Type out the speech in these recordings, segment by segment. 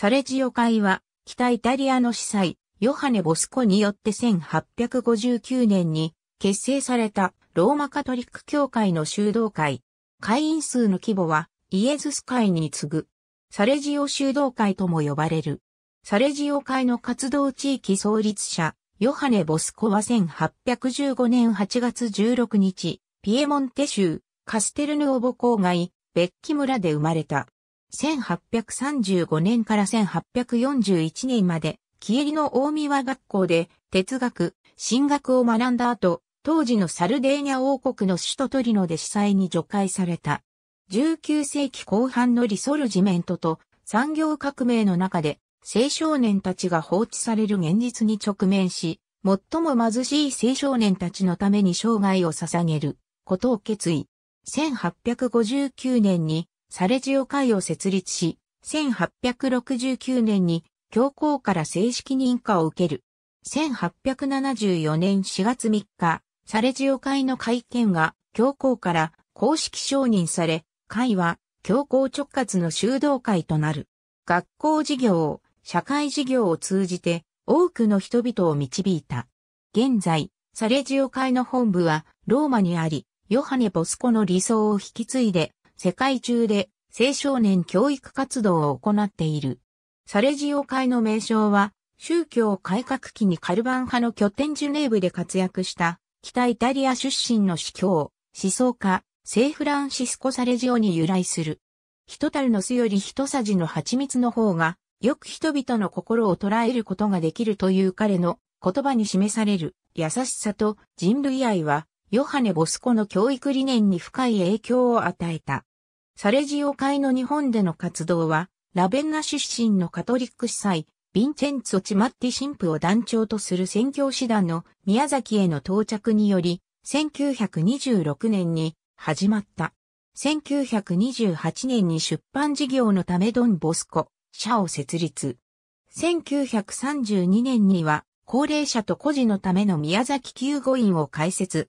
サレジオ会は、北イタリアの司祭、ヨハネ・ボスコによって1859年に結成されたローマカトリック教会の修道会。会員数の規模はイエズス会に次ぐ。サレジオ修道会とも呼ばれる。サレジオ会の活動地域創立者、ヨハネ・ボスコは1815年8月16日、ピエモンテ州、カステルヌオボ郊外、ベッキ村で生まれた。1835年から1841年まで、キエリの大宮学校で哲学、神学を学んだ後、当時のサルデーニャ王国の首都トリノで司祭に除外された。19世紀後半のリソルジメントと産業革命の中で青少年たちが放置される現実に直面し、最も貧しい青少年たちのために生涯を捧げることを決意。1859年にサレジオ会を設立し、1869年に教皇から正式認可を受ける。1874年4月3日、サレジオ会の会見が教皇から公式承認され、会は教皇直轄の修道会となる。学校事業、社会事業を通じて多くの人々を導いた。現在、サレジオ会の本部はローマにあり、ヨハネ・ボスコの理想を引き継いで世界中で青少年教育活動を行っている。サレジオ会の名称は、宗教改革期にカルバン派の拠点ジュネーブで活躍した北イタリア出身の司教、思想家、聖フランシスコ・サレジオに由来する。一樽の巣より一さじの蜂蜜の方が、よく人々の心を捉えることができるという彼の言葉に示される優しさと人類愛は、ヨハネ・ボスコの教育理念に深い影響を与えた。サレジオ会の日本での活動は、ラベンナ出身のカトリック司祭、ヴィンチェンツォ・チマッティ神父を団長とする宣教師団の宮崎への到着により、1926年に始まった。1928年に出版事業のためドン・ボスコ、社を設立。1932年には、高齢者と孤児のための宮崎救護院を開設。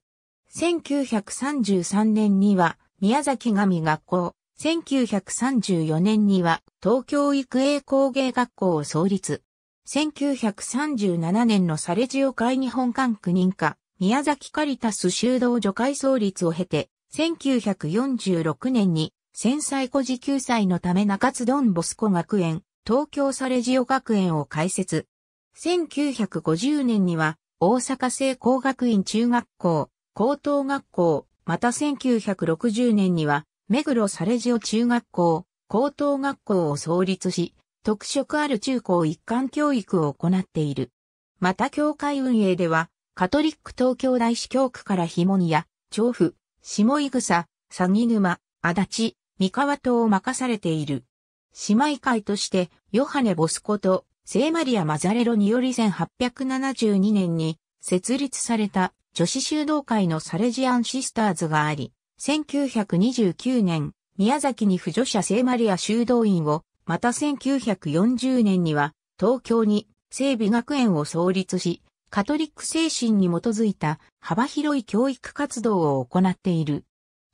1933年には、宮崎神学校、1934年には東京育英工芸学校を創立。1937年のサレジオ会日本館区認可、宮崎カリタス修道女会創立を経て、1946年に戦災孤児救済のため中津ドンボスコ学園、東京サレジオ学園を開設。1950年には大阪製工学院中学校、高等学校、また1960年には目黒サレジオ中学校、高等学校を創立し、特色ある中高一貫教育を行っている。また教会運営では、カトリック東京大司教区からモにや、調布、下井草、佐木沼、足立、三河島を任されている。姉妹会として、ヨハネ・ボスコと、聖マリア・マザレロにより1872年に設立された女子修道会のサレジアンシスターズがあり、1929年、宮崎に扶助者聖マリア修道院を、また1940年には、東京に聖美学園を創立し、カトリック精神に基づいた幅広い教育活動を行っている。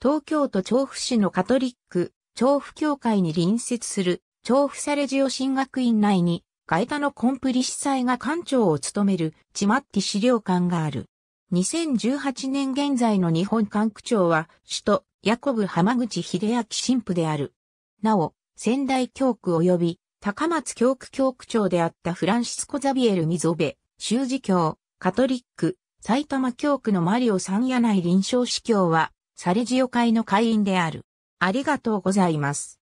東京都調布市のカトリック、調布協会に隣接する調布サレジオ新学院内に、ガエタのコンプリ司祭が館長を務めるチマッティ資料館がある。2018年現在の日本管区長は、首都、ヤコブ浜口秀明神父である。なお、仙台教区及び、高松教区教区長であったフランシスコ・ザビエル・ミゾベ、修士教、カトリック、埼玉教区のマリオ・サンヤ内臨床司教は、サレジオ会の会員である。ありがとうございます。